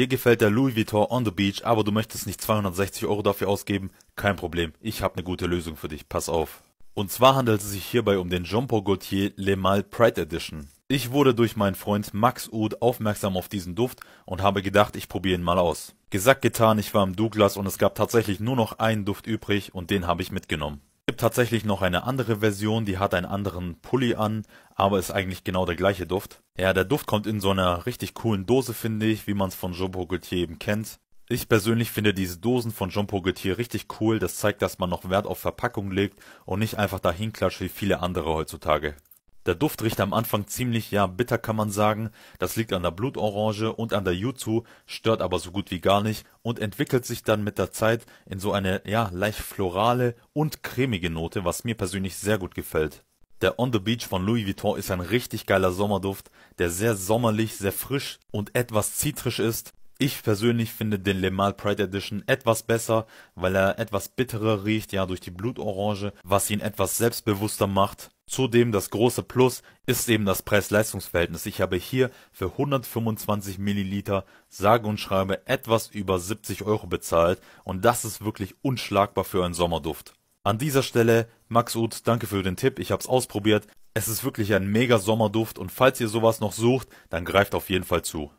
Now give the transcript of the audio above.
Dir gefällt der Louis Vuitton on the Beach, aber du möchtest nicht 260 Euro dafür ausgeben? Kein Problem, ich habe eine gute Lösung für dich, pass auf. Und zwar handelt es sich hierbei um den Jean Paul Gaultier Le Mal Pride Edition. Ich wurde durch meinen Freund Max Uth aufmerksam auf diesen Duft und habe gedacht, ich probiere ihn mal aus. Gesagt getan, ich war im Douglas und es gab tatsächlich nur noch einen Duft übrig und den habe ich mitgenommen gibt tatsächlich noch eine andere Version, die hat einen anderen Pulli an, aber ist eigentlich genau der gleiche Duft. Ja, der Duft kommt in so einer richtig coolen Dose, finde ich, wie man es von Jean Paul Gaultier eben kennt. Ich persönlich finde diese Dosen von Jean Paul Gaultier richtig cool, das zeigt, dass man noch Wert auf Verpackung legt und nicht einfach dahin klatscht wie viele andere heutzutage. Der Duft riecht am Anfang ziemlich, ja bitter kann man sagen, das liegt an der Blutorange und an der Jutsu, stört aber so gut wie gar nicht und entwickelt sich dann mit der Zeit in so eine ja leicht florale und cremige Note, was mir persönlich sehr gut gefällt. Der On the Beach von Louis Vuitton ist ein richtig geiler Sommerduft, der sehr sommerlich, sehr frisch und etwas zitrisch ist. Ich persönlich finde den Le Mal Pride Edition etwas besser, weil er etwas bitterer riecht, ja durch die Blutorange, was ihn etwas selbstbewusster macht. Zudem das große Plus ist eben das Preis-Leistungs-Verhältnis. Ich habe hier für 125 Milliliter sage und schreibe etwas über 70 Euro bezahlt und das ist wirklich unschlagbar für einen Sommerduft. An dieser Stelle Max Uth, danke für den Tipp, ich hab's ausprobiert. Es ist wirklich ein mega Sommerduft und falls ihr sowas noch sucht, dann greift auf jeden Fall zu